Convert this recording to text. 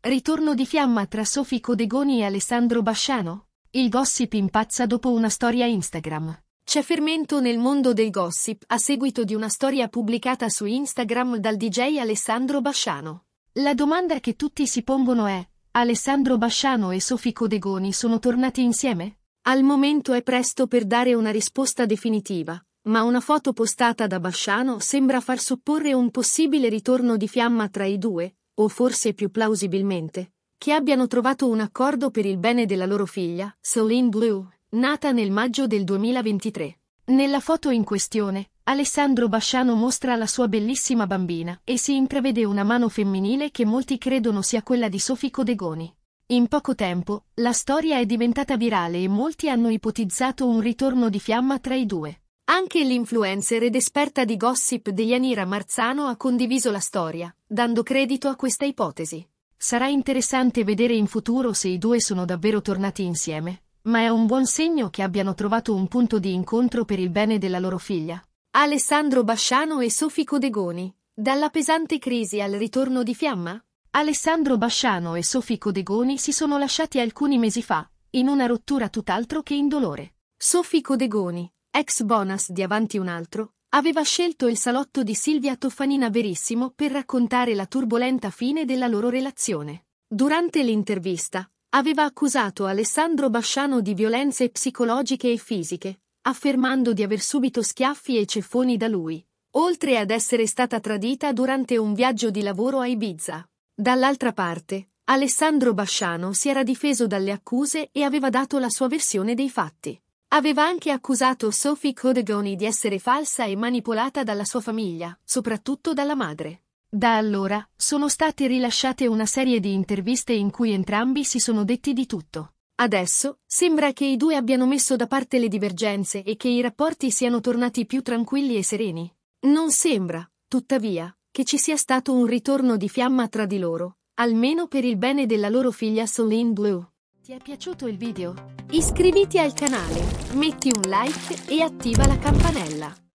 Ritorno di fiamma tra Sofi Codegoni e Alessandro Basciano? Il gossip impazza dopo una storia Instagram. C'è fermento nel mondo del gossip a seguito di una storia pubblicata su Instagram dal DJ Alessandro Basciano. La domanda che tutti si pongono è, Alessandro Basciano e Sofi Codegoni sono tornati insieme? Al momento è presto per dare una risposta definitiva, ma una foto postata da Basciano sembra far supporre un possibile ritorno di fiamma tra i due, o forse più plausibilmente, che abbiano trovato un accordo per il bene della loro figlia, Celine Blue, nata nel maggio del 2023. Nella foto in questione, Alessandro Basciano mostra la sua bellissima bambina e si intravede una mano femminile che molti credono sia quella di Sofì Codegoni. In poco tempo, la storia è diventata virale e molti hanno ipotizzato un ritorno di fiamma tra i due. Anche l'influencer ed esperta di gossip Deianira Marzano ha condiviso la storia, dando credito a questa ipotesi. Sarà interessante vedere in futuro se i due sono davvero tornati insieme, ma è un buon segno che abbiano trovato un punto di incontro per il bene della loro figlia. Alessandro Basciano e Sofi Codegoni. Dalla pesante crisi al ritorno di fiamma? Alessandro Basciano e Sofi Codegoni si sono lasciati alcuni mesi fa, in una rottura tutt'altro che indolore. Sofi Codegoni, ex bonus di Avanti un altro, aveva scelto il salotto di Silvia Toffanina Verissimo per raccontare la turbolenta fine della loro relazione. Durante l'intervista, aveva accusato Alessandro Basciano di violenze psicologiche e fisiche, affermando di aver subito schiaffi e ceffoni da lui, oltre ad essere stata tradita durante un viaggio di lavoro a Ibiza. Dall'altra parte, Alessandro Basciano si era difeso dalle accuse e aveva dato la sua versione dei fatti. Aveva anche accusato Sophie Codegoni di essere falsa e manipolata dalla sua famiglia, soprattutto dalla madre. Da allora, sono state rilasciate una serie di interviste in cui entrambi si sono detti di tutto. Adesso, sembra che i due abbiano messo da parte le divergenze e che i rapporti siano tornati più tranquilli e sereni. Non sembra, tuttavia, che ci sia stato un ritorno di fiamma tra di loro, almeno per il bene della loro figlia Celine Blue. Ti è piaciuto il video? Iscriviti al canale, metti un like e attiva la campanella.